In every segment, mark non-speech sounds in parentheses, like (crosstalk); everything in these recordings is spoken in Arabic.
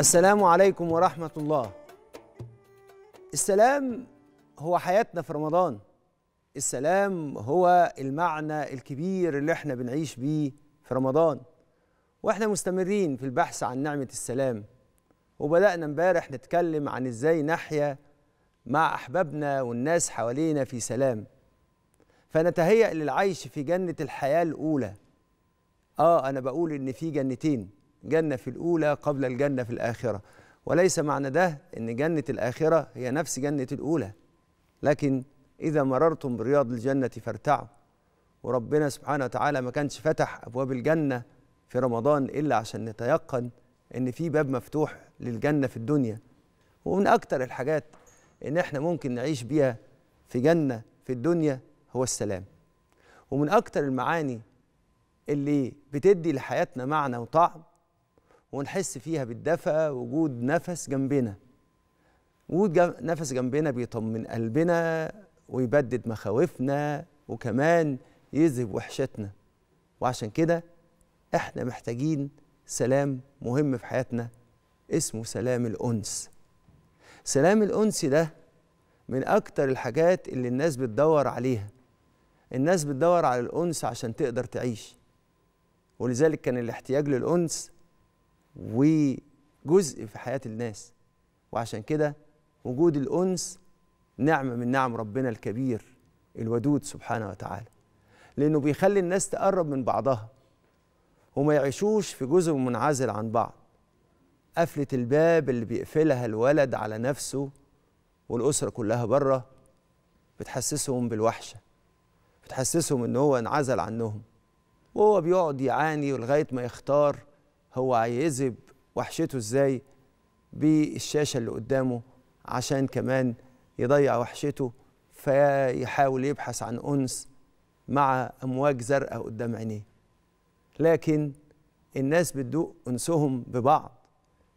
السلام عليكم ورحمة الله. السلام هو حياتنا في رمضان. السلام هو المعنى الكبير اللي احنا بنعيش بيه في رمضان. واحنا مستمرين في البحث عن نعمة السلام. وبدأنا امبارح نتكلم عن ازاي نحيا مع أحبابنا والناس حوالينا في سلام. فنتهيأ للعيش في جنة الحياة الأولى. آه أنا بقول إن في جنتين. جنة في الأولى قبل الجنة في الآخرة وليس معنى ده أن جنة الآخرة هي نفس جنة الأولى لكن إذا مررتم برياض الجنة فارتعوا وربنا سبحانه وتعالى ما كانش فتح أبواب الجنة في رمضان إلا عشان نتيقن أن في باب مفتوح للجنة في الدنيا ومن أكتر الحاجات إن إحنا ممكن نعيش بيها في جنة في الدنيا هو السلام ومن أكتر المعاني اللي بتدي لحياتنا معنى وطعم ونحس فيها بالدفى وجود نفس جنبنا وجود نفس جنبنا بيطمن قلبنا ويبدد مخاوفنا وكمان يذهب وحشتنا وعشان كده احنا محتاجين سلام مهم في حياتنا اسمه سلام الأنس سلام الأنس ده من أكتر الحاجات اللي الناس بتدور عليها الناس بتدور على الأنس عشان تقدر تعيش ولذلك كان الاحتياج للأنس وجزء في حياة الناس وعشان كده وجود الأنس نعمة من نعم ربنا الكبير الودود سبحانه وتعالى لأنه بيخلي الناس تقرب من بعضها وما يعيشوش في جزء منعزل عن بعض قفلة الباب اللي بيقفلها الولد على نفسه والأسرة كلها بره بتحسسهم بالوحشة بتحسسهم إن هو انعزل عنهم وهو بيقعد يعاني لغاية ما يختار هو هيذب وحشته ازاي بالشاشه اللي قدامه عشان كمان يضيع وحشته فيحاول يبحث عن انس مع امواج زرقاء قدام عينيه لكن الناس بتدوق انسهم ببعض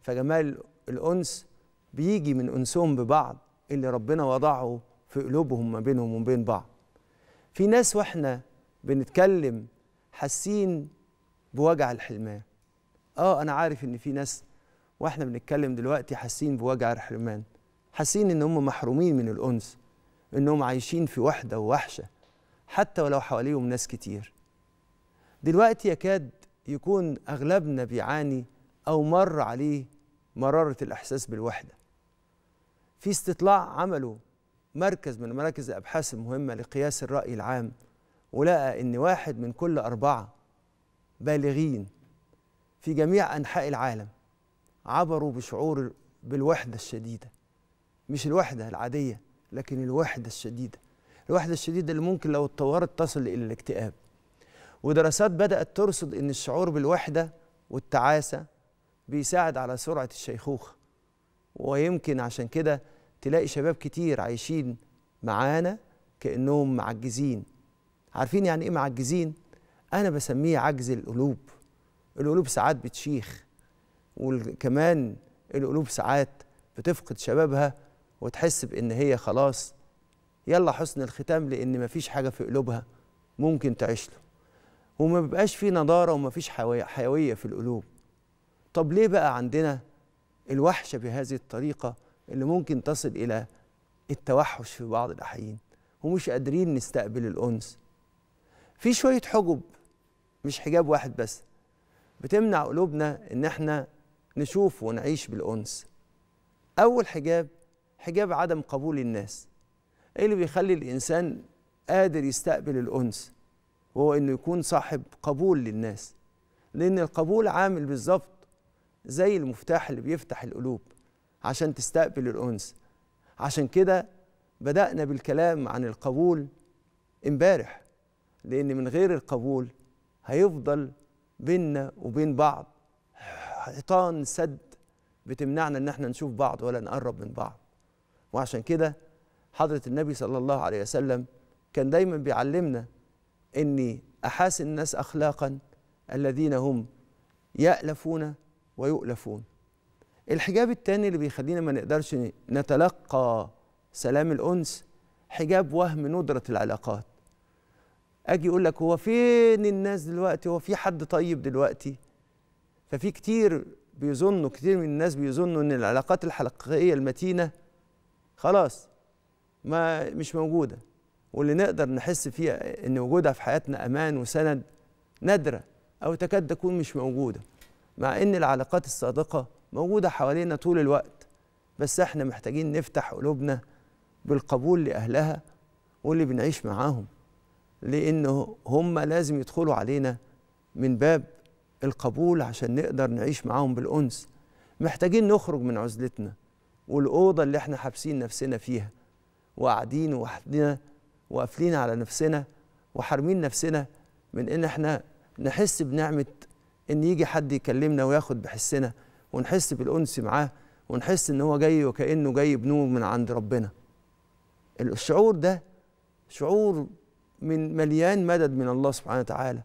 فجمال الانس بيجي من انسهم ببعض اللي ربنا وضعه في قلوبهم ما بينهم وما بين بعض في ناس واحنا بنتكلم حاسين بوجع الحلمان اه انا عارف ان في ناس واحنا بنتكلم دلوقتي حاسين بوجع الحرمان حاسين ان هم محرومين من الانس انهم عايشين في وحده ووحشه حتى ولو حواليهم ناس كتير دلوقتي يكاد يكون اغلبنا بيعاني او مر عليه مراره الاحساس بالوحده في استطلاع عمله مركز من مراكز الابحاث المهمه لقياس الراي العام ولقى ان واحد من كل اربعه بالغين في جميع أنحاء العالم عبروا بشعور بالوحدة الشديدة مش الوحدة العادية لكن الوحدة الشديدة الوحدة الشديدة اللي ممكن لو اتطورت تصل إلى الاكتئاب ودراسات بدأت ترصد إن الشعور بالوحدة والتعاسة بيساعد على سرعة الشيخوخة ويمكن عشان كده تلاقي شباب كتير عايشين معانا كأنهم معجزين عارفين يعني إيه معجزين؟ أنا بسميه عجز القلوب القلوب ساعات بتشيخ وكمان القلوب ساعات بتفقد شبابها وتحس بان هي خلاص يلا حسن الختام لان مفيش حاجه في قلوبها ممكن تعيش له وما بيبقاش في نضاره ومفيش حيويه في القلوب طب ليه بقى عندنا الوحشه بهذه الطريقه اللي ممكن تصل الى التوحش في بعض الاحيان ومش قادرين نستقبل الانس في شويه حجب مش حجاب واحد بس بتمنع قلوبنا ان احنا نشوف ونعيش بالانس اول حجاب حجاب عدم قبول الناس ايه اللي بيخلي الانسان قادر يستقبل الانس وهو انه يكون صاحب قبول للناس لان القبول عامل بالظبط زي المفتاح اللي بيفتح القلوب عشان تستقبل الانس عشان كده بدانا بالكلام عن القبول امبارح لان من غير القبول هيفضل بيننا وبين بعض حيطان سد بتمنعنا ان احنا نشوف بعض ولا نقرب من بعض وعشان كده حضرة النبي صلى الله عليه وسلم كان دايما بيعلمنا اني احاسن الناس اخلاقا الذين هم يألفون ويؤلفون الحجاب الثاني اللي بيخلينا ما نقدرش نتلقى سلام الأنس حجاب وهم ندرة العلاقات اجي اقول لك هو فين الناس دلوقتي هو في حد طيب دلوقتي ففي كتير بيظنوا كتير من الناس بيظنوا ان العلاقات الحقيقيه المتينه خلاص ما مش موجوده واللي نقدر نحس فيها ان وجودها في حياتنا امان وسند نادره او تكاد تكون مش موجوده مع ان العلاقات الصادقه موجوده حوالينا طول الوقت بس احنا محتاجين نفتح قلوبنا بالقبول لاهلها واللي بنعيش معاهم لأن هم لازم يدخلوا علينا من باب القبول عشان نقدر نعيش معاهم بالأنس محتاجين نخرج من عزلتنا والأوضة اللي احنا حابسين نفسنا فيها وقاعدين وحدنا وقافلين على نفسنا وحارمين نفسنا من ان احنا نحس بنعمة ان يجي حد يكلمنا وياخد بحسنا ونحس بالأنس معاه ونحس ان هو جاي وكأنه جاي بنور من عند ربنا الشعور ده شعور من مليان مدد من الله سبحانه وتعالى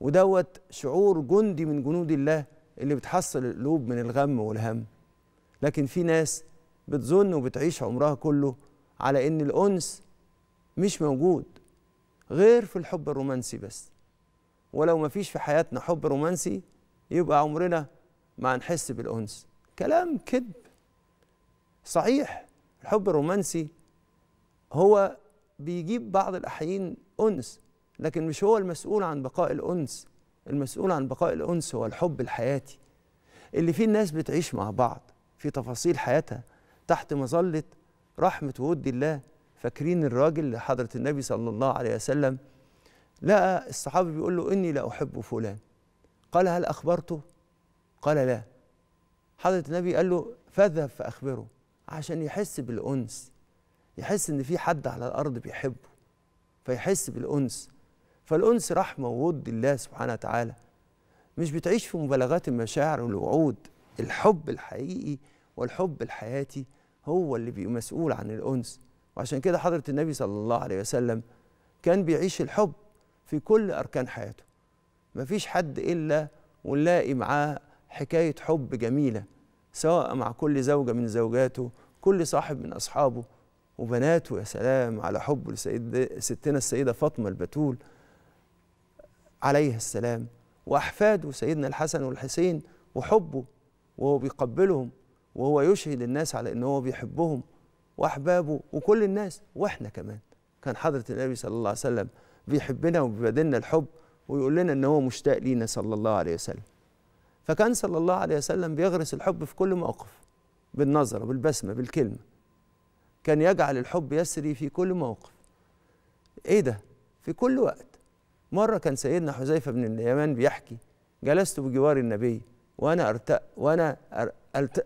ودوت شعور جندي من جنود الله اللي بتحصل القلوب من الغم والهم لكن في ناس بتظن وبتعيش عمرها كله على ان الانس مش موجود غير في الحب الرومانسي بس ولو ما فيش في حياتنا حب رومانسي يبقى عمرنا ما هنحس بالانس كلام كذب صحيح الحب الرومانسي هو بيجيب بعض الاحيان أنس لكن مش هو المسؤول عن بقاء الأنس المسؤول عن بقاء الأنس هو الحب الحياتي اللي فيه الناس بتعيش مع بعض في تفاصيل حياتها تحت مظلة رحمة وود الله فاكرين الراجل لحضرة النبي صلى الله عليه وسلم لقى الصحابي بيقول له إني لا أحب فلان قال هل أخبرته؟ قال لا حضرة النبي قال له فاذهب فأخبره عشان يحس بالأنس يحس إن في حد على الأرض بيحبه فيحس بالأنس فالأنس رحمة وود الله سبحانه وتعالى مش بتعيش في مبالغات المشاعر والوعود الحب الحقيقي والحب الحياتي هو اللي بيبقى مسؤول عن الأنس وعشان كده حضرة النبي صلى الله عليه وسلم كان بيعيش الحب في كل أركان حياته مفيش حد إلا ونلاقي معاه حكاية حب جميلة سواء مع كل زوجة من زوجاته كل صاحب من أصحابه وبناته يا سلام على حبه لسيد ستنا السيدة فاطمة البتول عليها السلام وأحفاده سيدنا الحسن والحسين وحبه وهو بيقبلهم وهو يشهد الناس على أنه هو بيحبهم وأحبابه وكل الناس وإحنا كمان كان حضرة النبي صلى الله عليه وسلم بيحبنا وبيبادلنا الحب ويقول لنا أنه هو مشتاق لينا صلى الله عليه وسلم فكان صلى الله عليه وسلم بيغرس الحب في كل موقف بالنظرة بالبسمة بالكلمة كان يجعل الحب يسري في كل موقف ايه ده في كل وقت مره كان سيدنا حذيفه بن اليمان بيحكي جلست بجوار النبي وانا ارتأ وانا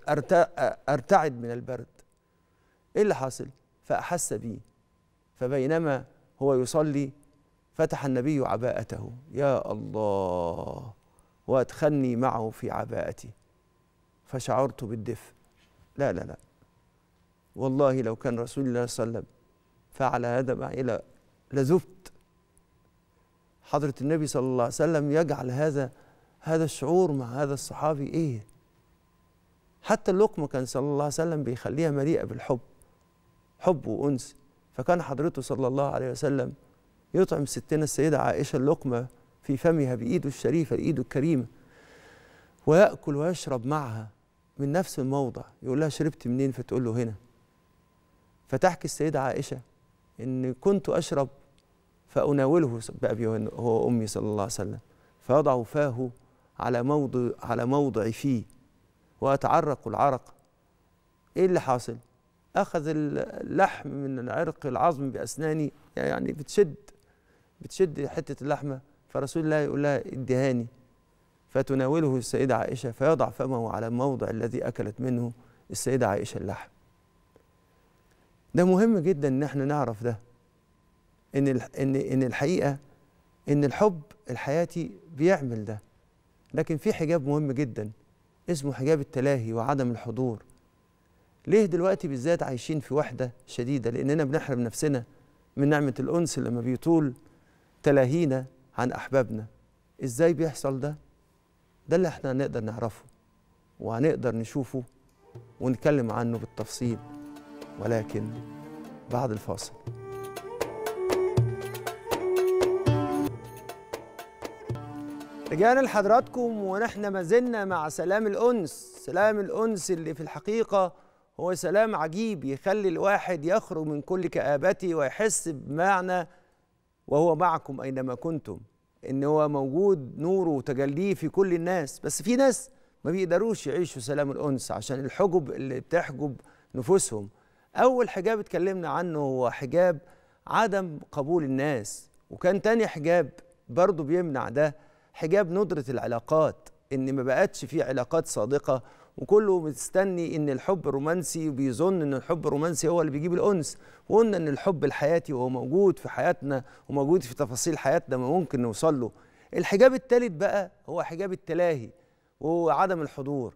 أرتأ ارتعد من البرد ايه اللي حاصل فاحس بي فبينما هو يصلي فتح النبي عباءته يا الله وادخلني معه في عباءتي فشعرت بالدفء لا لا لا والله لو كان رسول الله صلى الله عليه وسلم فعل هذا معي لذبت حضرة النبي صلى الله عليه وسلم يجعل هذا هذا الشعور مع هذا الصحابي ايه حتى اللقمة كان صلى الله عليه وسلم بيخليها مليئة بالحب حب وأنس فكان حضرته صلى الله عليه وسلم يطعم ستنا السيدة عائشة اللقمة في فمها بإيده الشريفة إيده الكريمة ويأكل ويشرب معها من نفس الموضع يقول لها شربت منين فتقول له هنا فتحكي السيدة عائشة إن كنت أشرب فأناوله بأبي هو أمي صلى الله عليه وسلم فيضع فاه على موضع على موضع فيه وأتعرق العرق إيه اللي حاصل؟ أخذ اللحم من عرق العظم بأسناني يعني بتشد بتشد حتة اللحمة فرسول الله يقول لها ادهاني فتناوله السيدة عائشة فيضع فمه على الموضع الذي أكلت منه السيدة عائشة اللحم ده مهم جدا ان احنا نعرف ده ان ان ان الحقيقه ان الحب الحياتي بيعمل ده لكن في حجاب مهم جدا اسمه حجاب التلاهي وعدم الحضور ليه دلوقتي بالذات عايشين في وحده شديده لاننا بنحرم نفسنا من نعمه الانس لما بيطول تلاهينا عن احبابنا ازاي بيحصل ده ده اللي احنا هنقدر نعرفه وهنقدر نشوفه ونتكلم عنه بالتفصيل ولكن بعد الفاصل رجعنا لحضراتكم ونحن ما زلنا مع سلام الأنس سلام الأنس اللي في الحقيقة هو سلام عجيب يخلي الواحد يخرج من كل كآبته ويحس بمعنى وهو معكم أينما كنتم إن هو موجود نوره وتجليه في كل الناس بس في ناس ما بيقدروش يعيشوا سلام الأنس عشان الحجب اللي بتحجب نفوسهم أول حجاب اتكلمنا عنه هو حجاب عدم قبول الناس وكان تاني حجاب برضه بيمنع ده حجاب ندرة العلاقات إن ما بقتش في علاقات صادقة وكله مستني ان الحب الرومانسي بيظن ان الحب الرومانسي هو اللي بيجيب الانس وقلنا ان الحب الحياتي هو موجود في حياتنا وموجود في تفاصيل حياتنا ما ممكن نوصل له الحجاب الثالث بقى هو حجاب التلاهي وعدم الحضور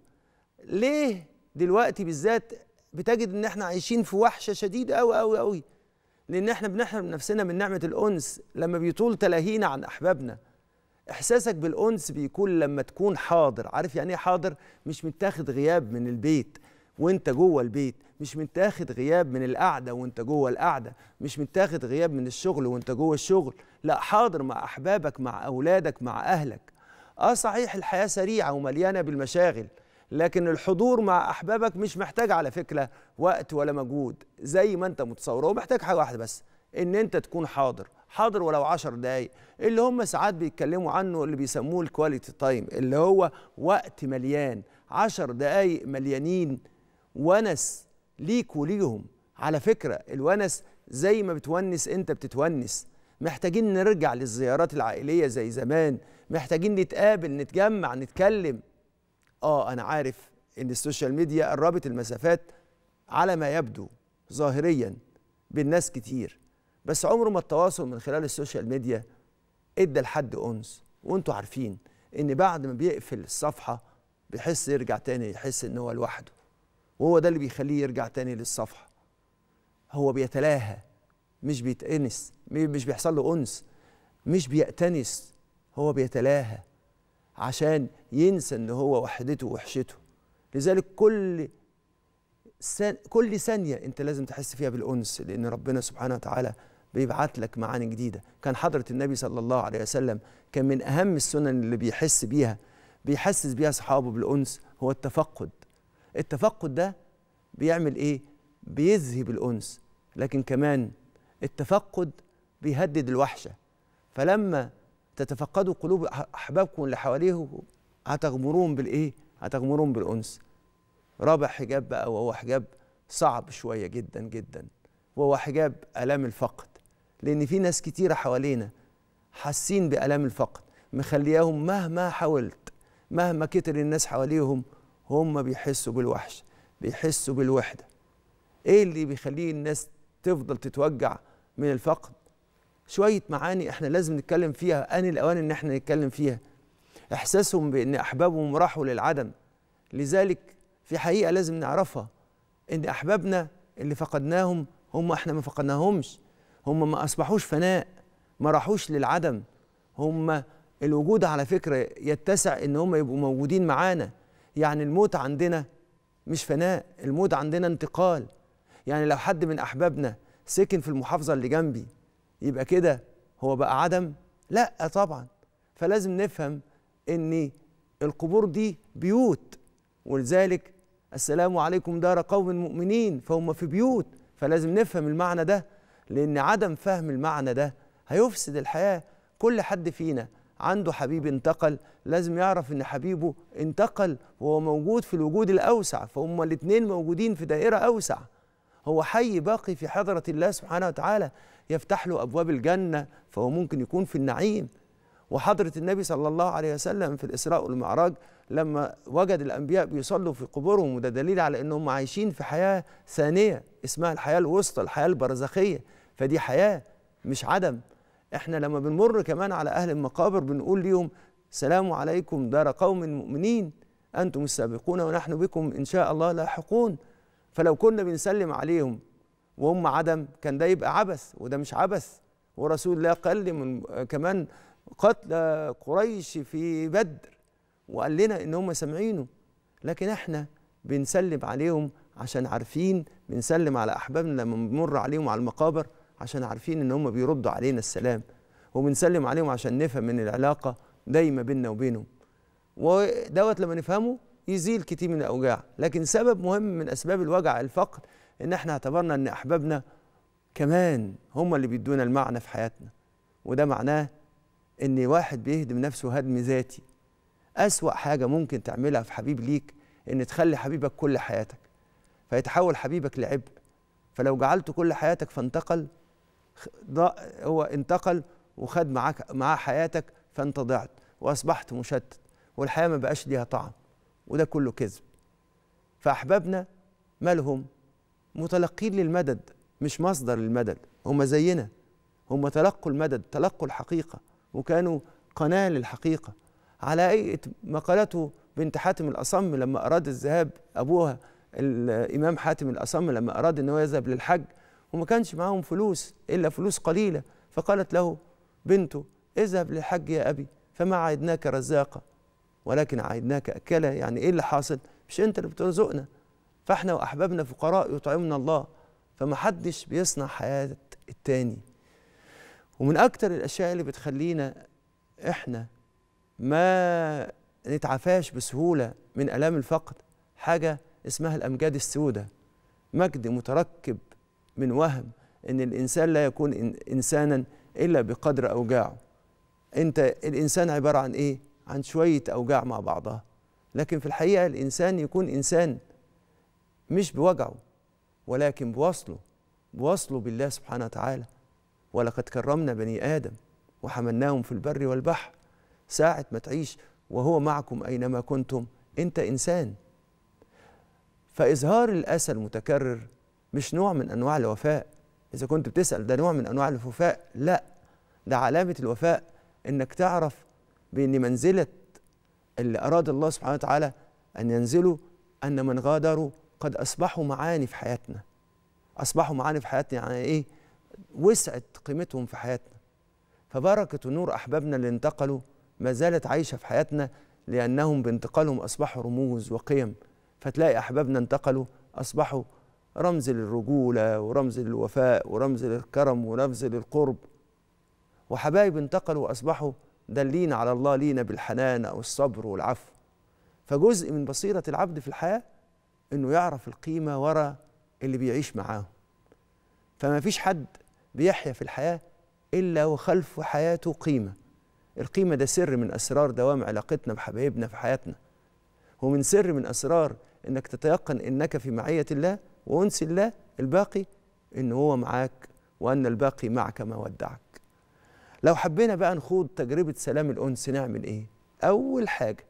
ليه دلوقتي بالذات بتجد ان احنا عايشين في وحشه شديده قوي قوي قوي لان احنا بنحرم نفسنا من نعمه الانس لما بيطول تلاهينا عن احبابنا احساسك بالانس بيكون لما تكون حاضر عارف يعني ايه حاضر مش متاخد غياب من البيت وانت جوه البيت مش متاخد غياب من القعده وانت جوه القعده مش متاخد غياب من الشغل وانت جوه الشغل لا حاضر مع احبابك مع اولادك مع اهلك اه صحيح الحياه سريعه ومليانه بالمشاغل لكن الحضور مع احبابك مش محتاج على فكره وقت ولا مجهود زي ما انت متصوره هو محتاج حاجه واحده بس ان انت تكون حاضر حاضر ولو 10 دقايق اللي هم ساعات بيتكلموا عنه اللي بيسموه الكواليتي تايم اللي هو وقت مليان 10 دقايق مليانين ونس ليك وليهم على فكره الونس زي ما بتونس انت بتتونس محتاجين نرجع للزيارات العائليه زي زمان محتاجين نتقابل نتجمع نتكلم اه انا عارف ان السوشيال ميديا قربت المسافات على ما يبدو ظاهريا بين ناس كتير بس عمره ما التواصل من خلال السوشيال ميديا ادى لحد انس وانتوا عارفين ان بعد ما بيقفل الصفحه بيحس يرجع تاني يحس ان هو لوحده وهو ده اللي بيخليه يرجع تاني للصفحه هو بيتلاهى مش بيتأنس مش بيحصل له انس مش بيأتنس هو بيتلاهى عشان ينسى ان هو وحدته ووحشته لذلك كل سن كل ثانيه انت لازم تحس فيها بالانس لان ربنا سبحانه وتعالى بيبعت لك معاني جديده كان حضره النبي صلى الله عليه وسلم كان من اهم السنن اللي بيحس بيها بيحسس بيها اصحابه بالانس هو التفقد التفقد ده بيعمل ايه بيذهب الانس لكن كمان التفقد بيهدد الوحشه فلما تتفقدوا قلوب أحبابكم اللي حواليه هتغمرون بالإيه؟ هتغمرون بالأنس رابع حجاب بقى وهو حجاب صعب شوية جدا جدا وهو حجاب آلام الفقد لأن في ناس كتيرة حوالينا حاسين بآلام الفقد مخلياهم مهما حاولت مهما كتر الناس حواليهم هم بيحسوا بالوحش بيحسوا بالوحدة ايه اللي بيخليه الناس تفضل تتوجع من الفقد شويه معاني احنا لازم نتكلم فيها ان الاوان ان احنا نتكلم فيها احساسهم بان احبابهم راحوا للعدم لذلك في حقيقه لازم نعرفها ان احبابنا اللي فقدناهم هم احنا ما فقدناهمش هم ما اصبحوش فناء ما راحوش للعدم هم الوجود على فكره يتسع ان هم يبقوا موجودين معانا يعني الموت عندنا مش فناء الموت عندنا انتقال يعني لو حد من احبابنا سكن في المحافظه اللي جنبي يبقى كده هو بقى عدم لا طبعا فلازم نفهم ان القبور دي بيوت ولذلك السلام عليكم دار قوم مؤمنين فهم في بيوت فلازم نفهم المعنى ده لان عدم فهم المعنى ده هيفسد الحياه كل حد فينا عنده حبيب انتقل لازم يعرف ان حبيبه انتقل وهو موجود في الوجود الاوسع فهم الاثنين موجودين في دائره اوسع هو حي باقي في حضرة الله سبحانه وتعالى يفتح له أبواب الجنة فهو ممكن يكون في النعيم وحضرة النبي صلى الله عليه وسلم في الإسراء والمعراج لما وجد الأنبياء بيصلوا في قبورهم وده دليل على أنهم عايشين في حياة ثانية اسمها الحياة الوسطى الحياة البرزخية فدي حياة مش عدم احنا لما بنمر كمان على أهل المقابر بنقول ليهم سلام عليكم دار قوم مؤمنين أنتم السابقون ونحن بكم إن شاء الله لاحقون فلو كنا بنسلم عليهم وهم عدم كان ده يبقى عبث وده مش عبث ورسول الله قال من كمان قتل قريش في بدر وقال لنا ان هم سامعينه لكن احنا بنسلم عليهم عشان عارفين بنسلم على احبابنا لما بنمر عليهم على المقابر عشان عارفين ان هم بيردوا علينا السلام وبنسلم عليهم عشان نفهم ان العلاقه دايمه بيننا وبينهم ودوت لما نفهمه يزيل كتير من الاوجاع لكن سبب مهم من اسباب الوجع الفقر ان احنا اعتبرنا ان احبابنا كمان هم اللي بيدونا المعنى في حياتنا وده معناه ان واحد بيهدم نفسه هدم ذاتي اسوا حاجه ممكن تعملها في حبيب ليك ان تخلي حبيبك كل حياتك فيتحول حبيبك لعبء فلو جعلته كل حياتك فانتقل هو انتقل وخد معاك معاه حياتك فانت ضعت واصبحت مشتت والحياه ما بقاش ليها طعم وده كله كذب فأحبابنا مالهم متلقين للمدد مش مصدر للمدد هم زينا هم تلقوا المدد تلقوا الحقيقة وكانوا قناة للحقيقة على أي ما قالته بنت حاتم الأصم لما أراد الذهاب أبوها الإمام حاتم الأصم لما أراد أنه يذهب للحج وما كانش معاهم فلوس إلا فلوس قليلة فقالت له بنته اذهب للحج يا أبي فما عيدناك رزاقا ولكن عيدناك أكلة يعني إيه اللي حاصل؟ مش أنت اللي بترزقنا فإحنا وأحبابنا فقراء يطعمنا الله فمحدش بيصنع حياة التاني ومن أكتر الأشياء اللي بتخلينا إحنا ما نتعافاش بسهولة من آلام الفقد حاجة اسمها الأمجاد السوداء مجد متركب من وهم إن الإنسان لا يكون إنسانا إلا بقدر أوجاعه أنت الإنسان عبارة عن إيه؟ عن شوية أوجاع مع بعضها لكن في الحقيقة الإنسان يكون إنسان مش بوجعه ولكن بوصله بوصله بالله سبحانه وتعالى ولقد كرمنا بني آدم وحملناهم في البر والبحر ساعة ما تعيش وهو معكم أينما كنتم أنت إنسان فإظهار الأسى المتكرر مش نوع من أنواع الوفاء إذا كنت بتسأل ده نوع من أنواع الوفاء لا ده علامة الوفاء إنك تعرف بأن منزلة اللي أراد الله سبحانه وتعالى أن ينزلوا أن من غادروا قد أصبحوا معاني في حياتنا أصبحوا معاني في حياتنا يعني إيه وسعت قيمتهم في حياتنا فبركة نور أحبابنا اللي انتقلوا ما زالت عايشة في حياتنا لأنهم بانتقالهم أصبحوا رموز وقيم فتلاقي أحبابنا انتقلوا أصبحوا رمز للرجولة ورمز للوفاء ورمز للكرم ورمز للقرب وحبايب انتقلوا وأصبحوا دلينا على الله لينا بالحنان والصبر والعفو فجزء من بصيرة العبد في الحياة إنه يعرف القيمة ورا اللي بيعيش معاه فما فيش حد بيحيا في الحياة إلا وخلف حياته قيمة القيمة ده سر من أسرار دوام علاقتنا بحبايبنا في حياتنا ومن سر من أسرار إنك تتيقن إنك في معية الله وأنس الله الباقي إن هو معاك وأن الباقي معك ما ودعك لو حبينا بقى نخوض تجربة سلام الأنس نعمل إيه؟ أول حاجة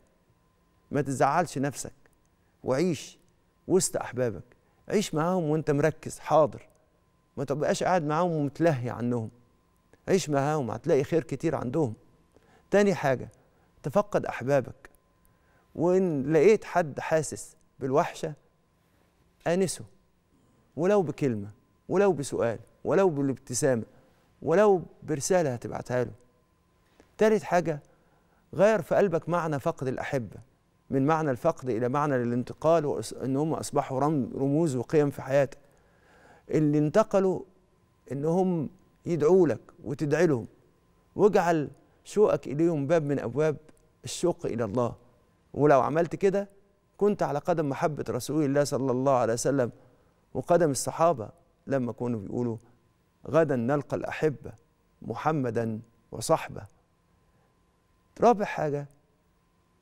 ما تزعلش نفسك وعيش وسط أحبابك عيش معاهم وأنت مركز حاضر ما تبقاش قاعد معاهم ومتلهي عنهم عيش معاهم هتلاقي خير كتير عندهم تاني حاجة تفقد أحبابك وإن لقيت حد حاسس بالوحشة آنسه ولو بكلمة ولو بسؤال ولو بالابتسامة ولو برسالة هتبعتها له ثالث حاجة غير في قلبك معنى فقد الأحبة من معنى الفقد إلى معنى الانتقال وإن هم أصبحوا رموز وقيم في حياتك اللي انتقلوا إن هم يدعوا لك وتدعي لهم واجعل شوقك إليهم باب من أبواب الشوق إلى الله ولو عملت كده كنت على قدم محبة رسول الله صلى الله عليه وسلم وقدم الصحابة لما كانوا بيقولوا غدا نلقى الأحبة محمدا وصحبه رابع حاجة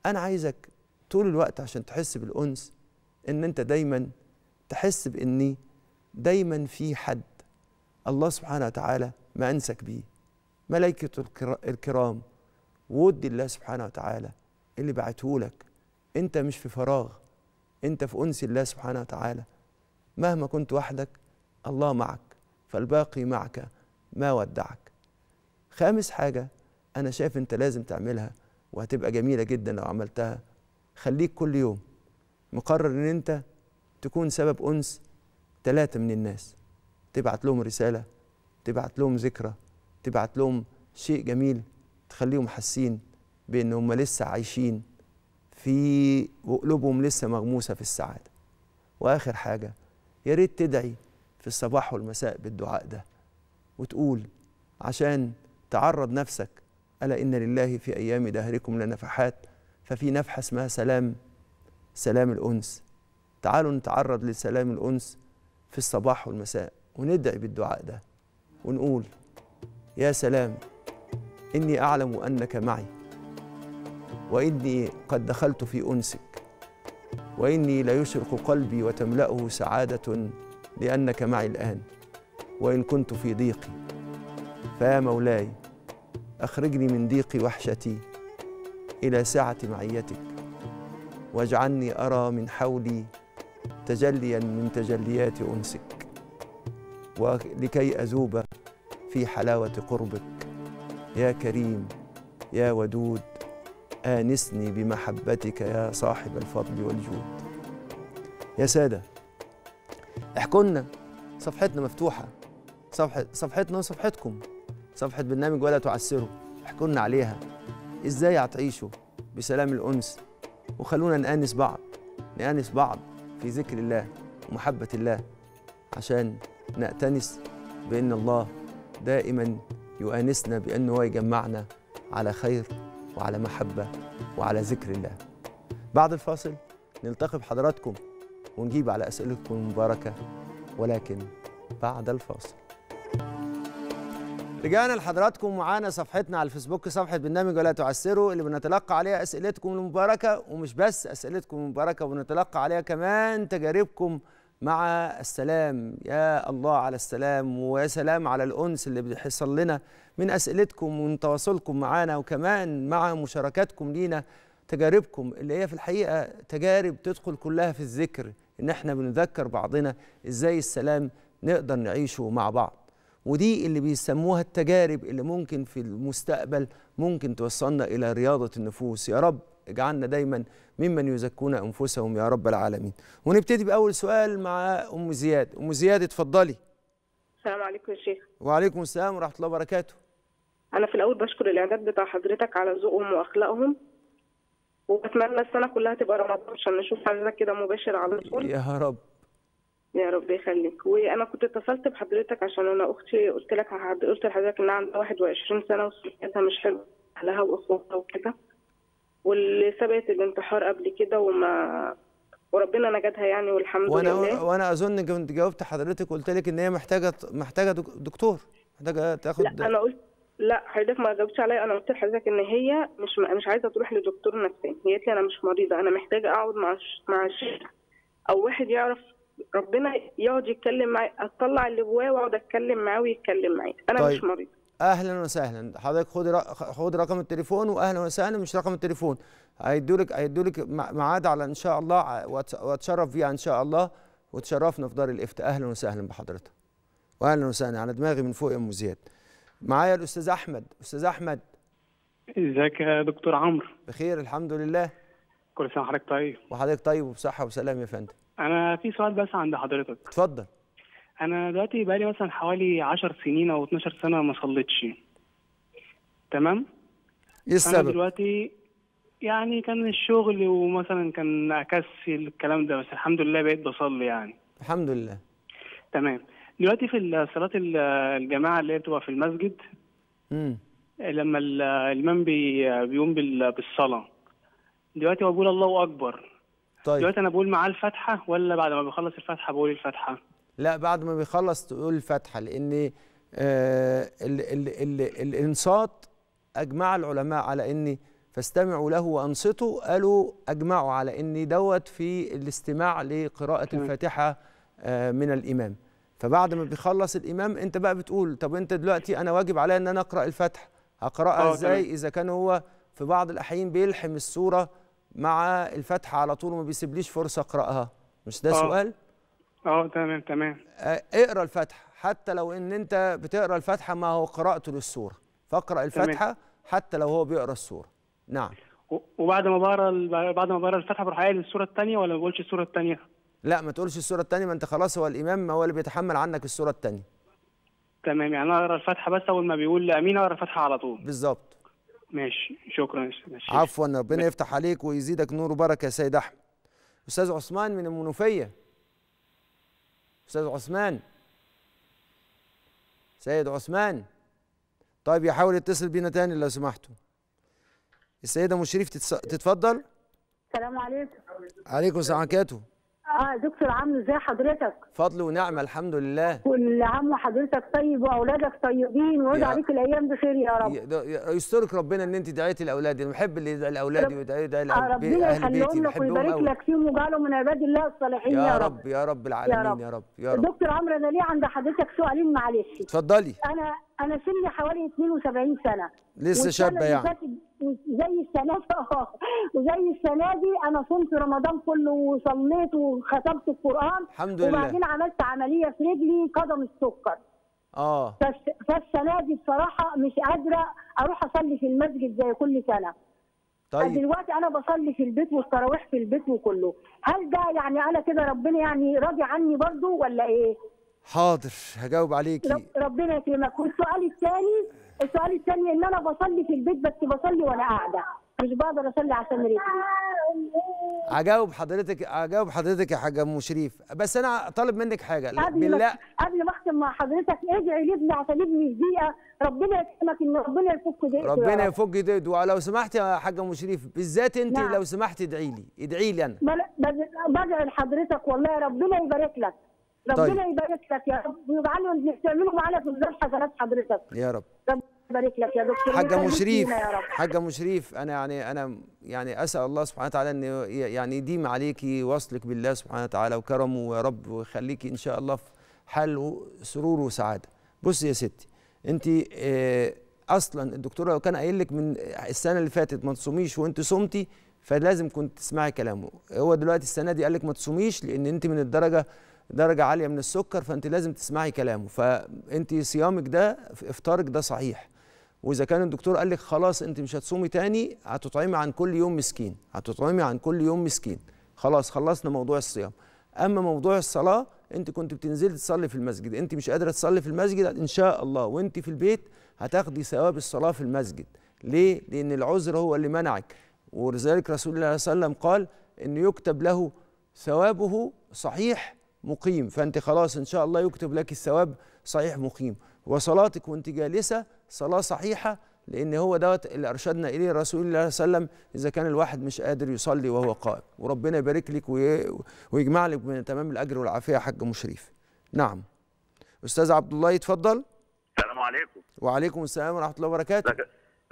أنا عايزك طول الوقت عشان تحس بالأنس إن أنت دايما تحس بإني دايما في حد الله سبحانه وتعالى ما أنسك بيه ملائكة الكرام ود الله سبحانه وتعالى اللي بعته لك أنت مش في فراغ أنت في أنس الله سبحانه وتعالى مهما كنت وحدك الله معك فالباقي معك ما ودعك خامس حاجة أنا شايف أنت لازم تعملها وهتبقى جميلة جدا لو عملتها خليك كل يوم مقرر أن أنت تكون سبب أنس ثلاثة من الناس تبعت لهم رسالة تبعت لهم ذكرى تبعت لهم شيء جميل تخليهم حاسين بأن هم لسه عايشين في وقلوبهم لسه مغموسة في السعادة وآخر حاجة يا ريت تدعي في الصباح والمساء بالدعاء ده وتقول عشان تعرض نفسك ألا إن لله في أيام دهركم لنفحات ففي نفحة اسمها سلام سلام الأنس تعالوا نتعرض لسلام الأنس في الصباح والمساء وندعي بالدعاء ده ونقول يا سلام إني أعلم أنك معي وإني قد دخلت في أنسك وإني ليشرق قلبي وتملأه سعادة لأنك معي الآن وإن كنت في ضيقي فيا مولاي أخرجني من ضيق وحشتي إلى سعة معيتك واجعلني أرى من حولي تجليا من تجليات أنسك ولكي أذوب في حلاوة قربك يا كريم يا ودود آنسني بمحبتك يا صاحب الفضل والجود يا سادة احكوا لنا صفحتنا مفتوحه صفحه صفحتنا وصفحتكم صفحه برنامج ولا تعسروا احكوا لنا عليها ازاي هتعيشوا بسلام الانس وخلونا نأنس بعض نأنس بعض في ذكر الله ومحبه الله عشان نأتنس بان الله دائما يؤانسنا بأنه هو يجمعنا على خير وعلى محبة وعلى ذكر الله بعد الفاصل نلتقي بحضراتكم ونجيب على أسئلتكم المباركة ولكن بعد الفاصل رجعنا لحضراتكم معانا صفحتنا على الفيسبوك صفحة برنامج ولا تعسروا اللي بنتلقى عليها أسئلتكم المباركة ومش بس أسئلتكم المباركة بنتلقى عليها كمان تجاربكم مع السلام يا الله على السلام ويا سلام على الأنس اللي بيحصل لنا من أسئلتكم ومن تواصلكم معانا وكمان مع مشاركاتكم لينا تجاربكم اللي هي في الحقيقه تجارب تدخل كلها في الذكر ان احنا بنذكر بعضنا ازاي السلام نقدر نعيشه مع بعض ودي اللي بيسموها التجارب اللي ممكن في المستقبل ممكن توصلنا الى رياضه النفوس يا رب اجعلنا دايما ممن يزكون انفسهم يا رب العالمين ونبتدي باول سؤال مع ام زياد ام زياد اتفضلي السلام عليكم يا شيخ وعليكم السلام ورحمه الله وبركاته انا في الاول بشكر الاعداد بتاع حضرتك على ذوقهم واخلاقهم واتمنى السنه كلها تبقى رمضان عشان نشوف حضرتك كده مباشر على طول يا رب يا رب يخليك وانا كنت اتصلت بحضرتك عشان انا اختي قلت لك قلت لحضرتك انها عندها 21 سنه وصحتها مش حلوه اهلها واخواتها وكده واللي سبقت الانتحار قبل كده وما وربنا نجدها يعني والحمد وأنا لله وانا اظن كنت جاوبت حضرتك وقلت لك ان هي محتاجه محتاجه دكتور محتاجه تاخد لا انا قلت لا حضرتك ما جاوبتش عليا انا قلت لحضرتك ان هي مش مش عايزه تروح لدكتور نفساني هي قالت لي انا مش مريضه انا محتاجه اقعد مع مع شيخ او واحد يعرف ربنا يقعد يتكلم معايا اطلع اللي جوايا واقعد اتكلم معاه ويتكلم معايا انا طيب. مش مريضه اهلا وسهلا حضرتك خدي خدي رقم التليفون واهلا وسهلا مش رقم التليفون هيدولك هيدولك ميعاد على ان شاء الله واتشرف بيها ان شاء الله وتشرفنا في دار الافتاء اهلا وسهلا بحضرتك واهلا وسهلا على دماغي من فوق يا ام زياد معايا الاستاذ احمد استاذ احمد ازيك يا دكتور عمرو بخير الحمد لله كل سنه وحضرتك طيب وحضرتك طيب وبصحه وسلام يا فندم انا في سؤال بس عند حضرتك اتفضل انا دلوقتي بقالي مثلا حوالي 10 سنين او 12 سنه ما صليتش تمام ايه السبب انا دلوقتي يعني كان الشغل ومثلا كان اكسل الكلام ده بس الحمد لله بقيت بصلي يعني الحمد لله تمام دلوقتي في صلاه الجماعه اللي هي بتبقى في المسجد امم لما الامام بيقوم بالصلاه دلوقتي هو بقول الله اكبر طيب دلوقتي انا بقول معاه الفاتحه ولا بعد ما بيخلص الفاتحه بقول الفاتحه لا بعد ما بيخلص تقول الفاتحه لان آه الانصات اجمع العلماء على ان فاستمعوا له وانصتوا قالوا اجمعوا على ان دوت في الاستماع لقراءه الفاتحه آه من الامام فبعد ما بيخلص الامام انت بقى بتقول طب انت دلوقتي انا واجب عليا ان انا اقرا الفتح هقراها آه، ازاي اذا كان هو في بعض الاحيان بيلحم السوره مع الفتح على طول وما بيسيبليش فرصه اقراها مش ده أوه. سؤال اه تمام تمام آه، اقرا الفتح حتى لو ان انت بتقرا الفاتحه ما هو قراءته للسوره فاقرا الفاتحه حتى لو هو بيقرا السوره نعم وبعد ما بقرا بعد ما بقرا الفاتحه بروح قايل السوره الثانيه ولا ما بقولش السوره الثانيه لا ما تقولش السوره الثانيه ما انت خلاص هو الامام هو اللي بيتحمل عنك السوره الثانيه تمام يعني اقرا الفاتحه بس اول ما بيقول امين اقرا الفاتحه على طول بالظبط ماشي شكرا عفوا ربنا يفتح عليك ويزيدك نور وبركه يا سيد احمد استاذ عثمان من المنوفيه استاذ عثمان سيد عثمان طيب يحاول يتصل بينا تاني لو سمحتوا السيده مشرف تتفضل السلام عليكم عليكم السلام وبركاته اه دكتور عمرو ازي حضرتك؟ فضل ونعمه الحمد لله كل عام وحضرتك طيب واولادك طيبين ويعود عليك الايام بخير يا رب يسترك ربنا ان انت دعيتي لاولادي يعني انا بحب اللي يدعي لاولادي ويدعي آه ربنا يخليهم لك ويبارك لك فيهم ويجعلهم من عباد الله الصالحين يا, يا رب. يا رب العالمين يا رب, يا رب. دكتور عمرو انا ليه عند حضرتك سؤالين معلش اتفضلي انا انا سني حوالي 72 سنه لسه شابه يعني زي السنه دي وزي آه. السنه دي انا صمت رمضان كله وصليت وختمت القران الحمد لله وبعدين عملت عمليه في رجلي قدم السكر اه فالسنه دي بصراحه مش قادره اروح اصلي في المسجد زي كل سنه طيب دلوقتي انا بصلي في البيت والتراويح في البيت وكله هل ده يعني انا كده ربنا يعني راضي عني برضو ولا ايه حاضر هجاوب عليك ربنا يكرمك والسؤال الثاني السؤال الثاني ان انا بصلي في البيت بس بصلي وانا قاعده مش بقدر اصلي عشان ريتي هجاوب حضرتك هجاوب حضرتك يا حاجه ام شريف بس انا طالب منك حاجه بالله قبل ما اختم مع حضرتك ادعي لابني عشان ابني دقيقه ربنا يكرمك ان ربنا يفك ديده ربنا يفك ديده ولو سمحتي يا حاجه ام شريف بالذات انت نعم. لو سمحتي ادعي لي ادعي لي انا بدعي لحضرتك والله ربنا يبارك لك ربنا طيب. يبارك لك يا رب ويجعلهم اللي بتعمله معانا في ميزان حسنات حضرتك يا رب ربنا يبارك لك يا دكتور حاجه مشريف حاجه مشريف انا يعني انا يعني اسال الله سبحانه وتعالى ان يعني يديم عليكي وصلك بالله سبحانه وتعالى وكرمه يا رب ويخليكي ان شاء الله في حال سرور وسعاده بصي يا ستي انت آه، اصلا الدكتور لو كان قايل لك من السنه اللي فاتت ما تصوميش وانت صمتي فلازم كنت تسمعي كلامه هو دلوقتي السنه دي قال لك ما تصوميش لان انت من الدرجه درجه عاليه من السكر فانت لازم تسمعي كلامه فانت صيامك ده افطارك ده صحيح واذا كان الدكتور قال لك خلاص انت مش هتصومي تاني هتطعمي عن كل يوم مسكين هتطعمي عن كل يوم مسكين خلاص خلصنا موضوع الصيام اما موضوع الصلاه انت كنت بتنزلي تصلي في المسجد انت مش قادره تصلي في المسجد ان شاء الله وانت في البيت هتاخدي ثواب الصلاه في المسجد ليه لان العذر هو اللي منعك ولذلك رسول الله صلى الله عليه وسلم قال ان يكتب له ثوابه صحيح مقيم فأنت خلاص إن شاء الله يكتب لك الثواب صحيح مقيم وصلاتك وأنت جالسة صلاة صحيحة لأن هو دوت اللي أرشدنا إليه رسول الله صلى الله عليه وسلم إذا كان الواحد مش قادر يصلي وهو قائم وربنا يبارك لك ويجمع لك من تمام الأجر والعافية يا حاج مشريف نعم أستاذ عبد الله يتفضل السلام عليكم وعليكم السلام ورحمة الله وبركاته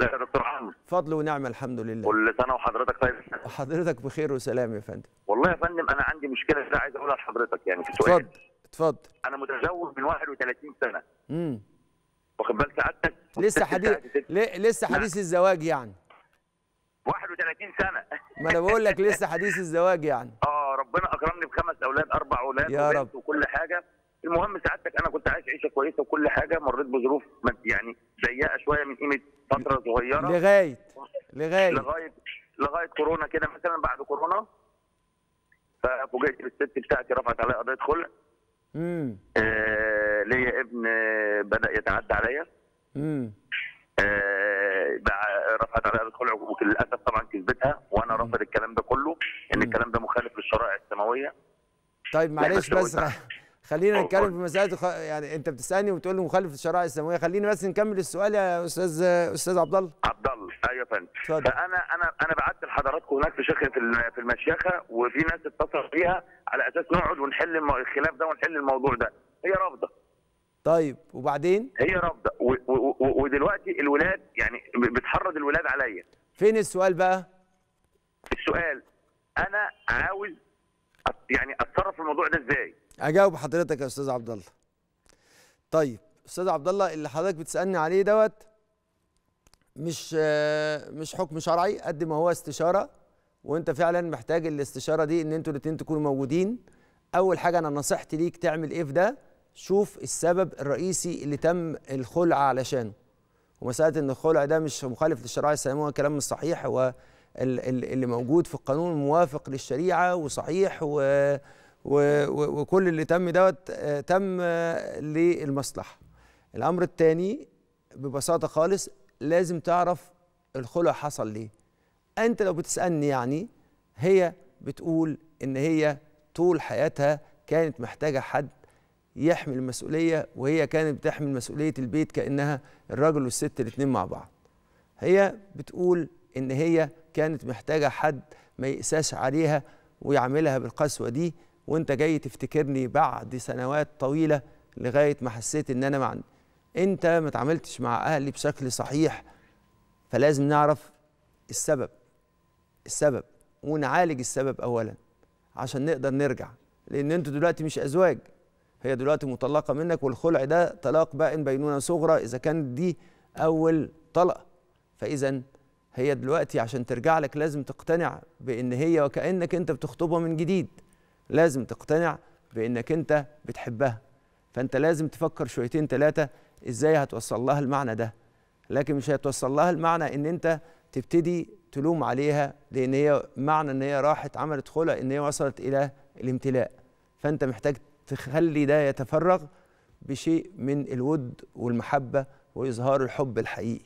يا دكتور عمرو فضل ونعم الحمد لله كل سنه وحضرتك طيب حضرتك بخير وسلام يا فندم والله يا فندم انا عندي مشكله كده عايز اقولها لحضرتك يعني في سؤال اتفضل اتفضل انا متزوج من 31 سنه امم واخد بال سعادتك لسه حديث لسه نعم. حديث الزواج يعني 31 سنه ما انا بقول لك لسه حديث الزواج يعني (laughs) اه ربنا اكرمني بخمس اولاد اربع اولاد يا رب وكل حاجه المهم سعادتك انا كنت عايش عيشه كويسه وكل حاجه مريت بظروف يعني ضيقه شويه من قيمه فتره صغيره لغايه لغايه لغايه لغايه كورونا كده مثلا بعد كورونا ففوجئت بالست بتاعتي رفعت عليا قضيه خلع امم آه ليا ابن آه، بدا يتعدى عليا امم آه رفعت عليا قضيه خلع وللاسف طبعا كذبتها وانا رافض الكلام ده كله ان الكلام ده مخالف للشرائع السماويه طيب يعني معلش بس خلينا نتكلم في مساله خ... يعني انت بتسالني وبتقول لي مخالف الشرائع الاسلاميه خليني بس نكمل السؤال يا استاذ استاذ عبد الله عبد الله ايوه يا فندم فانا انا انا بعت لحضراتكم هناك في شيخ في المشيخه وفي ناس اتصل فيها على اساس نقعد ونحل الخلاف ده ونحل الموضوع ده هي رافضه طيب وبعدين هي رافضه ودلوقتي الولاد يعني بتحرض الولاد عليا فين السؤال بقى السؤال انا عاوز يعني اتصرف في الموضوع ده ازاي اجاوب حضرتك يا استاذ عبد الله طيب استاذ عبد الله اللي حضرتك بتسالني عليه دوت مش مش حكم شرعي قد ما هو استشاره وانت فعلا محتاج الاستشاره دي ان انتوا الاثنين تكونوا موجودين اول حاجه انا نصيحتي ليك تعمل ايه في ده شوف السبب الرئيسي اللي تم الخلع علشانه ومساله ان الخلع ده مش مخالف للشريعه الاسلاميه هو كلام مش صحيح هو اللي موجود في القانون موافق للشريعه وصحيح و وكل اللي تم دوت آه، تم آه، للمصلحه الامر الثاني ببساطه خالص لازم تعرف الخلع حصل ليه انت لو بتسالني يعني هي بتقول ان هي طول حياتها كانت محتاجه حد يحمل المسؤوليه وهي كانت بتحمل مسؤوليه البيت كانها الراجل والست الاثنين مع بعض هي بتقول ان هي كانت محتاجه حد ما يقساش عليها ويعملها بالقسوه دي وانت جاي تفتكرني بعد سنوات طويله لغايه ما حسيت ان انا مع انت ما تعاملتش مع اهلي بشكل صحيح فلازم نعرف السبب السبب ونعالج السبب اولا عشان نقدر نرجع لان انتوا دلوقتي مش ازواج هي دلوقتي مطلقه منك والخلع ده طلاق بائن بينونه صغرى اذا كانت دي اول طلقه فاذا هي دلوقتي عشان ترجع لك لازم تقتنع بان هي وكانك انت بتخطبها من جديد لازم تقتنع بانك انت بتحبها فانت لازم تفكر شويتين ثلاثه ازاي هتوصل لها المعنى ده لكن مش هتوصل لها المعنى ان انت تبتدي تلوم عليها لان هي معنى ان هي راحت عملت خلق ان هي وصلت الى الامتلاء فانت محتاج تخلي ده يتفرغ بشيء من الود والمحبه واظهار الحب الحقيقي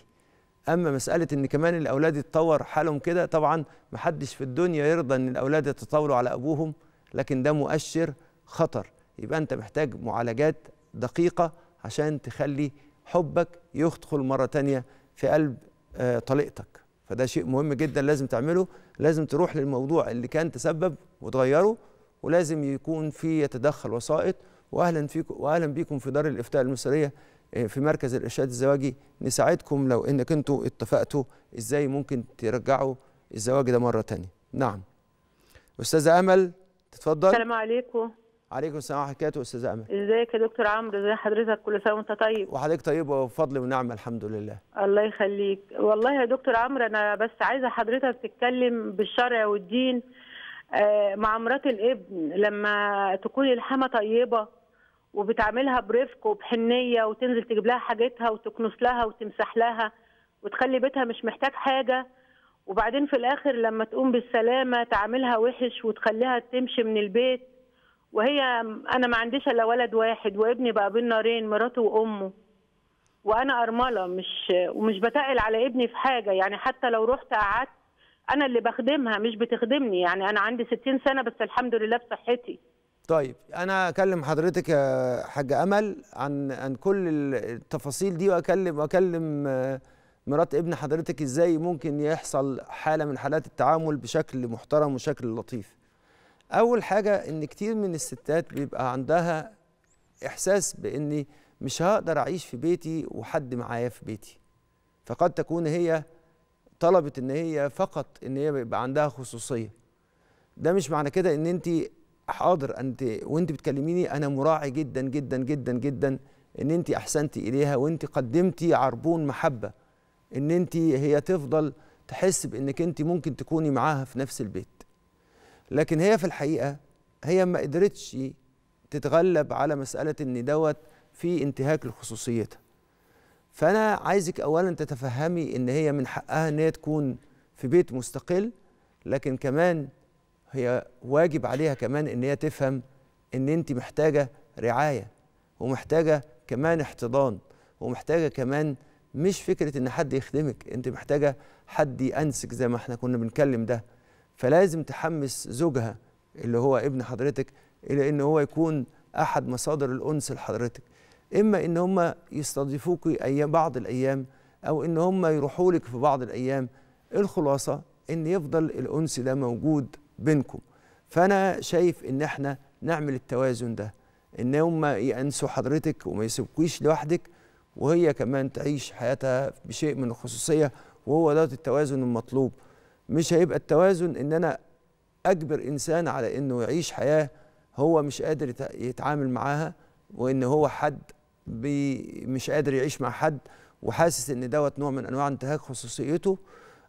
اما مساله ان كمان الاولاد يتطور حالهم كده طبعا محدش في الدنيا يرضى ان الاولاد يتطاولوا على ابوهم لكن ده مؤشر خطر يبقى انت محتاج معالجات دقيقة عشان تخلي حبك يدخل مرة تانية في قلب آه، طليقتك فده شيء مهم جدا لازم تعمله لازم تروح للموضوع اللي كان تسبب وتغيره ولازم يكون في يتدخل وسائط واهلا فيكم واهلا بيكم في دار الافتاء المصريه آه، في مركز الارشاد الزواجي نساعدكم لو انك انتوا اتفقتوا ازاي ممكن ترجعوا الزواج ده مره تانية نعم استاذه امل تتفضل السلام عليكم عليكم السلام ورحمه الله وبركاته استاذه امل ازيك يا دكتور عمرو ازي حضرتك كل سنه وانت طيب وحضرتك طيبه وبفضل ونعمه الحمد لله الله يخليك والله يا دكتور عمرو انا بس عايزه حضرتك تتكلم بالشرع والدين آه، مع مرات الابن لما تكون الحما طيبه وبتعاملها برفق وبحنيه وتنزل تجيب لها حاجتها وتكنس لها وتمسح لها وتخلي بيتها مش محتاج حاجه وبعدين في الاخر لما تقوم بالسلامه تعاملها وحش وتخليها تمشي من البيت وهي انا ما عنديش الا ولد واحد وابني بقى بين نارين مراته وامه وانا ارمله مش ومش بتقل على ابني في حاجه يعني حتى لو رحت قعدت انا اللي بخدمها مش بتخدمني يعني انا عندي 60 سنه بس الحمد لله بصحتي طيب انا اكلم حضرتك يا حاجه امل عن عن كل التفاصيل دي واكلم واكلم مرات ابن حضرتك ازاي ممكن يحصل حاله من حالات التعامل بشكل محترم وشكل لطيف اول حاجه ان كتير من الستات بيبقى عندها احساس باني مش هقدر اعيش في بيتي وحد معايا في بيتي فقد تكون هي طلبت ان هي فقط ان هي يبقى عندها خصوصيه ده مش معنى كده ان انت حاضر انت وانت بتكلميني انا مراعي جدا جدا جدا جدا ان انت احسنتي اليها وانت قدمتي عربون محبه ان انت هي تفضل تحس بانك انت ممكن تكوني معاها في نفس البيت لكن هي في الحقيقه هي ما قدرتش تتغلب على مساله ان دوت في انتهاك لخصوصيتها فانا عايزك اولا تتفهمي ان هي من حقها ان هي تكون في بيت مستقل لكن كمان هي واجب عليها كمان ان هي تفهم ان انت محتاجه رعايه ومحتاجه كمان احتضان ومحتاجه كمان مش فكره ان حد يخدمك انت محتاجه حد يأنسك زي ما احنا كنا بنتكلم ده فلازم تحمس زوجها اللي هو ابن حضرتك الى ان هو يكون احد مصادر الانس لحضرتك اما ان هم يستضيفوك ايام بعض الايام او ان هم يروحوا لك في بعض الايام الخلاصه ان يفضل الانس ده موجود بينكم فانا شايف ان احنا نعمل التوازن ده ان هم يأنسوا حضرتك وما يسيبكيش لوحدك وهي كمان تعيش حياتها بشيء من الخصوصيه وهو ده التوازن المطلوب مش هيبقى التوازن ان انا اجبر انسان على انه يعيش حياه هو مش قادر يتعامل معاها وان هو حد بي مش قادر يعيش مع حد وحاسس ان دوت نوع من انواع انتهاك خصوصيته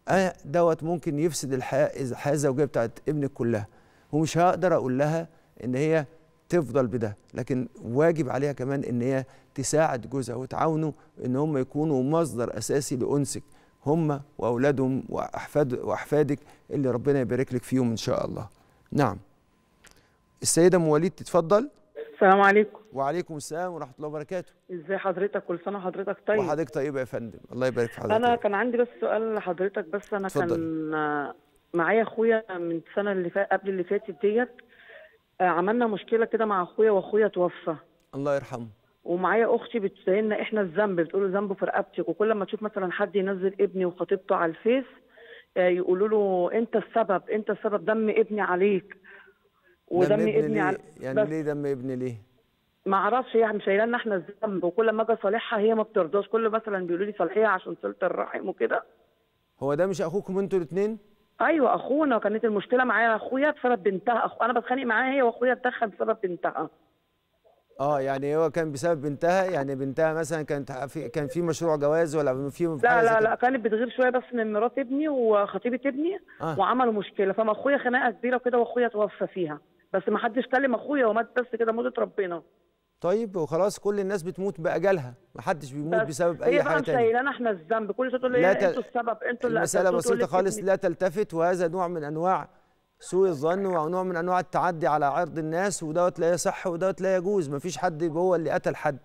آه دوت ممكن يفسد الحياه الحياه الزوجيه بتاعت ابنك كلها ومش هقدر اقول لها ان هي تفضل بده لكن واجب عليها كمان ان هي تساعد جوزها وتعاونه ان هم يكونوا مصدر اساسي لانسك هم واولادهم واحفاد واحفادك اللي ربنا يبارك لك فيهم ان شاء الله نعم السيده مواليد تتفضل السلام عليكم وعليكم السلام ورحمه الله وبركاته ازي حضرتك كل سنه وحضرتك طيب وحضرتك طيبه يا فندم الله يبارك في حضرتك انا كان عندي بس سؤال لحضرتك بس انا تفضل. كان معايا اخويا من السنه اللي فاتت قبل اللي فاتت ديت عملنا مشكله كده مع اخويا واخويا توفى الله يرحمه ومعايا اختي بتسالنا احنا الذنب بتقول ذنب في رقبتك وكل ما تشوف مثلا حد ينزل ابني وخطيبته على الفيس آه، يقولوا له انت السبب انت السبب دم ابني عليك ودم ابني, ابني على يعني ليه دم ابني ليه ما اعرفش يعني مش شايله لنا احنا الذنب وكل ما اجي اصالحها هي ما بترضاش كل مثلا بيقولوا لي صالحيها عشان صله الرحم وكده هو ده مش اخوكم انتوا الاثنين ايوه اخونا وكانت المشكله معايا اخويا بسبب بنتها أخو... انا بتخانق معاها هي واخويا اتدخل بسبب بنتها اه يعني هو كان بسبب بنتها يعني بنتها مثلا كانت في كان في مشروع جواز ولا في لا لا لا كانت بتغير شويه بس من مرات ابني وخطيبه ابني آه. وعملوا مشكله فما اخويا خناقه كبيره وكده واخويا توفى فيها بس ما حدش كلم اخويا ومات بس كده مده ربنا طيب وخلاص كل الناس بتموت باجلها ما حدش بيموت بسبب اي حاجه ثانيه ايه انا احنا الذنب كل شويه تقول لي إيه، انتوا السبب انتوا اللي المساله بسيطه خالص لا تلتفت وهذا نوع من انواع سوء الظن ونوع من انواع التعدي على عرض الناس ودوت لا يصح ودوت لا يجوز ما فيش حد هو اللي قتل حد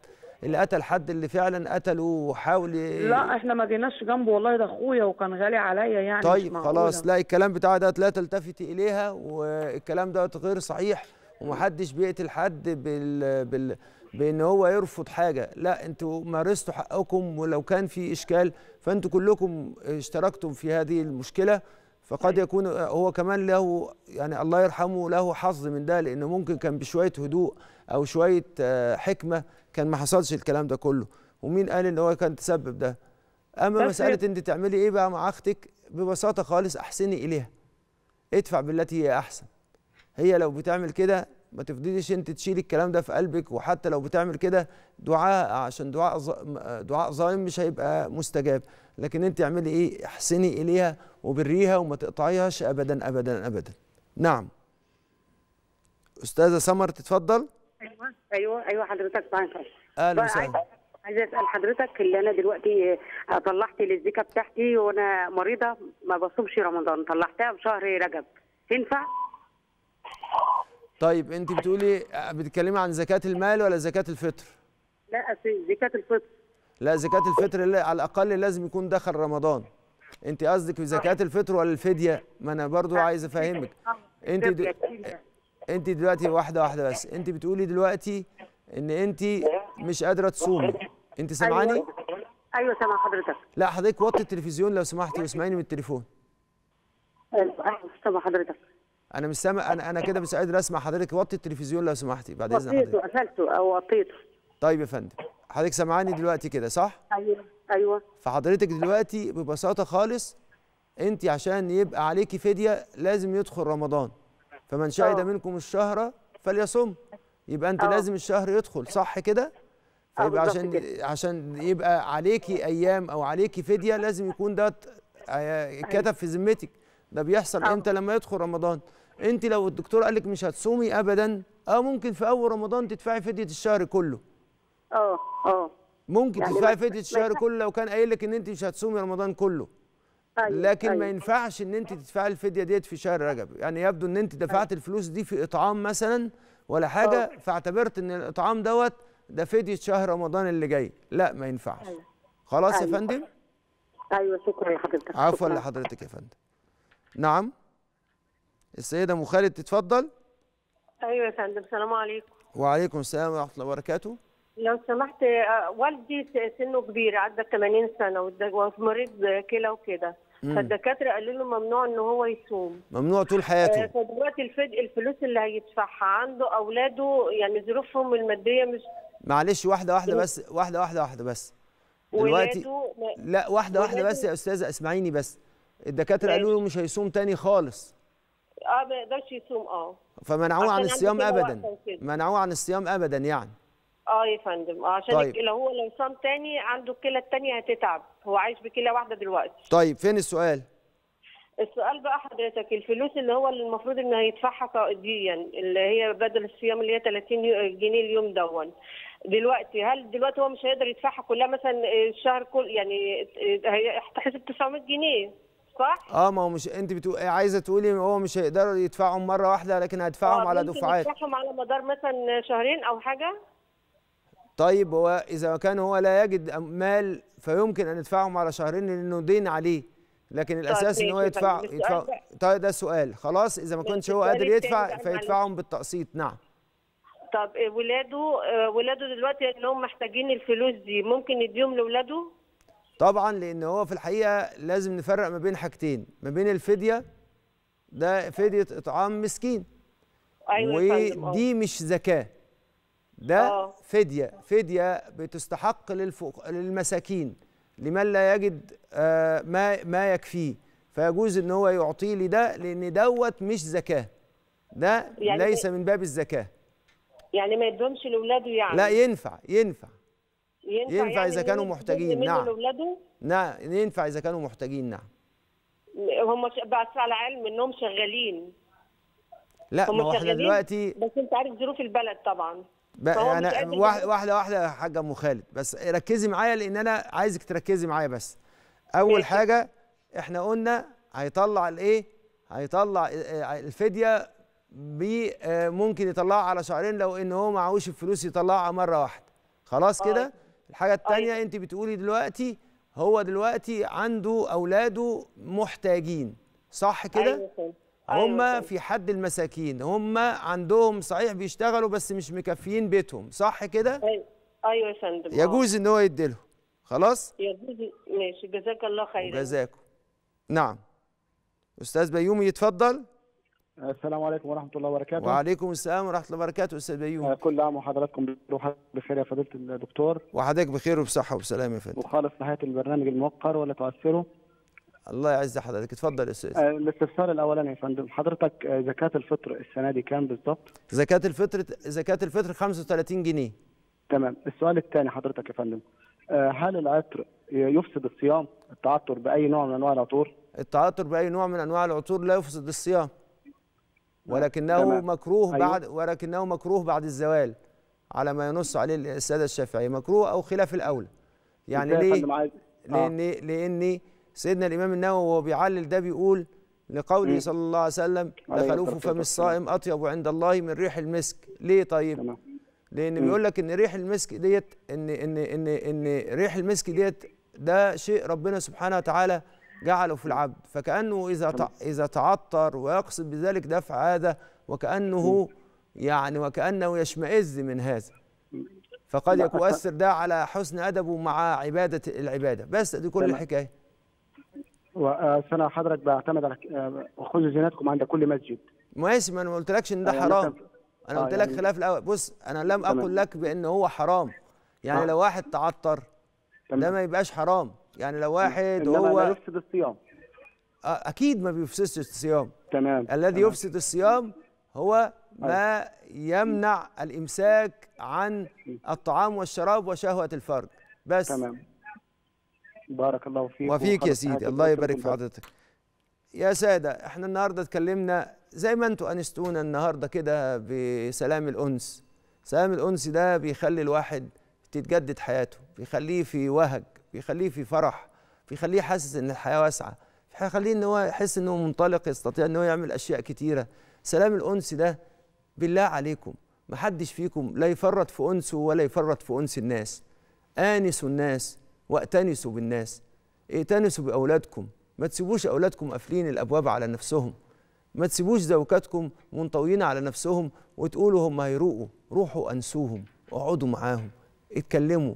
اللي قتل حد اللي فعلا قتله وحاول لا احنا ما جيناش جنبه والله ده اخويا وكان غالي عليا يعني طيب خلاص لا الكلام بتاع ده لا تلتفتي اليها والكلام ده غير صحيح ومحدش بيقتل حد بال... بال... بان هو يرفض حاجه لا انتوا مارستوا حقكم ولو كان في اشكال فانتوا كلكم اشتركتم في هذه المشكله فقد طيب. يكون هو كمان له يعني الله يرحمه له حظ من ده لانه ممكن كان بشويه هدوء او شويه آه، حكمه كان ما حصلش الكلام ده كله ومين قال ان هو كان تسبب ده اما مساله انت تعملي ايه بقى مع اختك ببساطه خالص احسني اليها ادفع بالتي هي احسن هي لو بتعمل كده ما تفضليش انت تشيل الكلام ده في قلبك وحتى لو بتعمل كده دعاء عشان دعاء دعاء ظالم مش هيبقى مستجاب لكن انت اعملي ايه احسني اليها وبريها وما تقطعيهاش ابدا ابدا ابدا نعم استاذه سمر تتفضل ايوه ايوه ايوه حضرتك بانكر اهلا وسهلا عايزه اسال حضرتك اللي انا دلوقتي طلعت الزكاه بتاعتي وانا مريضه ما بصومش رمضان طلعتها في شهر رجب تنفع؟ طيب انت بتقولي آه، بتتكلمي عن زكاه المال ولا زكاه الفطر لا زكاه الفطر لا زكاه الفطر على الاقل لازم يكون دخل رمضان انت قصدك في زكاه الفطر ولا الفديه ما انا برضو عايز افهمك آه، انت دل... انت دلوقتي واحده واحده بس انت بتقولي دلوقتي ان انت مش قادره تصومي انت أيوة. سامعاني ايوه, أيوة سامع حضرتك لا حضرتك وطي التلفزيون لو سمحتي واسمعيني من التليفون ايوه سامع حضرتك انا مش سامع انا انا كده مش قادر اسمع حضرتك وطي التلفزيون لو سمحتي بعد اذن حضرتك وطيته قفلته او وطيته طيب يا فندم حضرتك سامعاني دلوقتي كده صح ايوه ايوه فحضرتك دلوقتي ببساطه خالص انت عشان يبقى عليكي فديه لازم يدخل رمضان فمن شهد آه. منكم الشهر فليصم يبقى انت أوه. لازم الشهر يدخل صح كده آه، فيبقى عشان كده. عشان يبقى عليكي ايام او عليكي فديه لازم يكون ده اتكتب آه، في ذمتك ده بيحصل امتى لما يدخل رمضان انت لو الدكتور قال لك مش هتصومي ابدا اه ممكن في اول رمضان تدفعي فديه الشهر كله اه اه ممكن يعني تدفعي فديه الشهر كله لو كان قايل لك ان انت مش هتصومي رمضان كله أيوة لكن أيوة. ما ينفعش ان انت تدفعي الفديه ديت في شهر رجب يعني يبدو ان انت دفعت أيوة. الفلوس دي في اطعام مثلا ولا حاجه أوه. فاعتبرت ان الاطعام دوت ده فديه شهر رمضان اللي جاي لا ما ينفعش أيوة. خلاص أيوة. يا فندم ايوه شكرا لحضرتك عفوا لحضرتك يا فندم نعم السيده ام خالد تتفضل ايوه يا فندم السلام عليكم وعليكم السلام ورحمه الله وبركاته لو سمحت آه، والدي سنه كبير عدى 80 سنه ومريض كلى وكده فالدكاتره قالوا له ممنوع ان هو يصوم ممنوع طول حياته آه، فدلوقتي الفد... الفلوس اللي هيدفعها عنده اولاده يعني ظروفهم الماديه مش معلش واحده واحده بس واحده واحده واحده بس دلوقتي لا واحده واحده بس يا استاذه اسمعيني بس الدكاتره قالوا له مش هيصوم تاني خالص اه ما يقدرش يصوم اه فمنعوه عن الصيام ابدا منعوه عن الصيام ابدا يعني اه يا فندم اه عشان طيب. الكلى هو لو صام تاني عنده الكلى التانية هتتعب هو عايش بكلى واحدة دلوقتي طيب فين السؤال؟ السؤال بقى حضرتك الفلوس اللي هو اللي المفروض انه هيدفعها قائديا اللي هي بدل الصيام اللي هي 30 جنيه اليوم دون دلوقتي هل دلوقتي هو مش هيقدر يدفعها كلها مثلا الشهر كل يعني هتحسب 900 جنيه صح؟ اه ما هو مش انت بتقول عايزه تقولي هو مش هيقدروا يدفعهم مره واحده لكن هيدفعهم آه، على دفعات هيدفعهم على مدار مثلا شهرين او حاجه طيب هو اذا كان هو لا يجد مال فيمكن ان يدفعهم على شهرين لانه دين عليه لكن طيب، الاساس ان هو يدفع طيب، يدفع طيب ده سؤال خلاص اذا ما كنتش هو قادر يدفع فيدفعهم بالتقسيط نعم طب ولاده آه، ولاده دلوقتي ان هم محتاجين الفلوس دي ممكن يديهم لاولاده طبعا لان هو في الحقيقه لازم نفرق ما بين حاجتين ما بين الفديه ده فديه اطعام مسكين أيوة أه. ودي مش زكاه ده أوه. فديه فديه بتستحق للفق... للمساكين لمن لا يجد آه ما ما يكفيه فيجوز ان هو يعطيه لي ده لان دوت مش زكاه ده يعني ليس من باب الزكاه يعني ما يدومش لاولاده يعني لا ينفع ينفع ينفع, ينفع يعني اذا كانوا محتاجين نعم لاولاده نعم ينفع اذا كانوا محتاجين نعم هم بس على علم انهم شغالين لا ما احنا دلوقتي بس انت عارف ظروف البلد طبعا بقى انا واحده واحده يا حاجه ام خالد بس ركزي معايا لان انا عايزك تركزي معايا بس اول حاجه احنا قلنا هيطلع الايه هيطلع الفديه آه، ممكن يطلعها على شهرين لو ان هو معهوش الفلوس يطلعها مره واحده خلاص كده آه. الحاجه أيوة. الثانيه انت بتقولي دلوقتي هو دلوقتي عنده اولاده محتاجين صح كده أيوة. أيوة هم في حد المساكين هم عندهم صحيح بيشتغلوا بس مش مكفيين بيتهم صح كده ايوه ايوه يا فندم آه. يجوز ان هو يديلهم خلاص يجوز ماشي جزاك الله خيرا جزاكم نعم استاذ بيومي يتفضل السلام عليكم ورحمه الله وبركاته وعليكم السلام ورحمه الله وبركاته استاذ بيوم آه، كل عام وحضراتكم بخير يا فضيله الدكتور وحضرتك بخير وبصحه وسلامه يا فندم وخالص نهايه البرنامج الموقر ولا تؤثره الله يعز حضرتك اتفضل يا استاذ آه، الاستفسار الاولاني يا فندم حضرتك آه، زكاه الفطر السنه دي كام بالظبط زكاه الفطر زكاه الفطر 35 جنيه تمام السؤال الثاني حضرتك يا فندم هل العطر يفسد الصيام التعطر باي نوع من انواع العطور التعطر باي نوع من انواع العطور لا يفسد الصيام ولكنه تمام. مكروه أيوة. بعد ولكنه مكروه بعد الزوال على ما ينص عليه الساده الشافعيه مكروه او خلاف الاولى يعني ليه لان آه. لان سيدنا الامام النووي وهو بيعلل ده بيقول لقوله صلى الله عليه وسلم لخلوف فم الصائم اطيب عند الله من ريح المسك ليه طيب تمام. لان بيقول لك ان ريح المسك ديت ان ان ان ان ريح المسك ديت ده شيء ربنا سبحانه وتعالى جعله في العبد فكأنه إذا إذا تعطر ويقصد بذلك دفع هذا وكأنه يعني وكأنه يشمئز من هذا فقد يؤثر ده على حسن أدبه مع عبادة العبادة بس دي كل الحكاية وسنة حضرتك بعتمد على خذوا زينتكم عند كل مسجد ماشي ما انا ما قلتلكش ان ده آه، حرام انا آه، قلت لك يعني خلاف الاول بص انا لم اقل لك بان هو حرام يعني آه. لو واحد تعطر ده ما يبقاش حرام يعني لو واحد هو لا يفسد الصيام آه، اكيد ما بيفسدش الصيام تمام الذي تمام. يفسد الصيام هو ما أيوه. يمنع الامساك عن الطعام والشراب وشهوه الفرد بس تمام بارك الله فيك وفيك يا سيدي الله يبارك في حضرتك يا ساده احنا النهارده اتكلمنا زي ما انتم انستونا النهارده كده بسلام الانس سلام الانس ده بيخلي الواحد تتجدد حياته بيخليه في وهج بيخليه في فرح بيخليه حاسس ان الحياه واسعه بيخليه ان هو يحس ان هو منطلق يستطيع ان هو يعمل اشياء كتيره سلام الانس ده بالله عليكم ما حدش فيكم لا يفرط في انسه ولا يفرط في انس الناس انسوا الناس واتنسوا بالناس ائتنسوا باولادكم ما تسيبوش اولادكم قافلين الابواب على نفسهم ما تسيبوش زوجاتكم منطويين على نفسهم وتقولوا هم هيروقوا روحوا انسوهم اقعدوا معاهم اتكلموا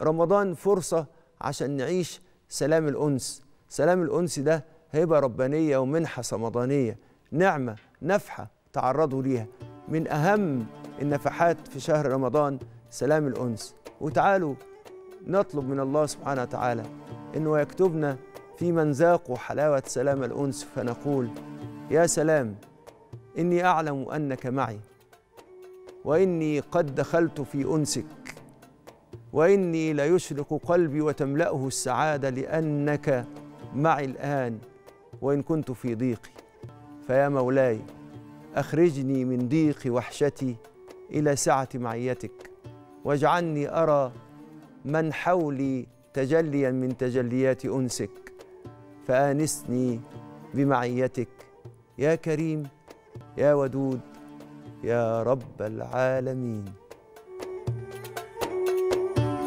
رمضان فرصه عشان نعيش سلام الأنس سلام الأنس ده هبة ربانية ومنحة صمدانية نعمة نفحة تعرضوا ليها من أهم النفحات في شهر رمضان سلام الأنس وتعالوا نطلب من الله سبحانه وتعالى أنه يكتبنا في من ذاقوا حلاوة سلام الأنس فنقول يا سلام إني أعلم أنك معي وإني قد دخلت في أنسك وإني ليشرق قلبي وتملأه السعادة لأنك معي الآن وإن كنت في ضيقي فيا مولاي أخرجني من ضيق وحشتي إلى سعة معيتك واجعلني أرى من حولي تجليا من تجليات أنسك فآنسني بمعيتك يا كريم يا ودود يا رب العالمين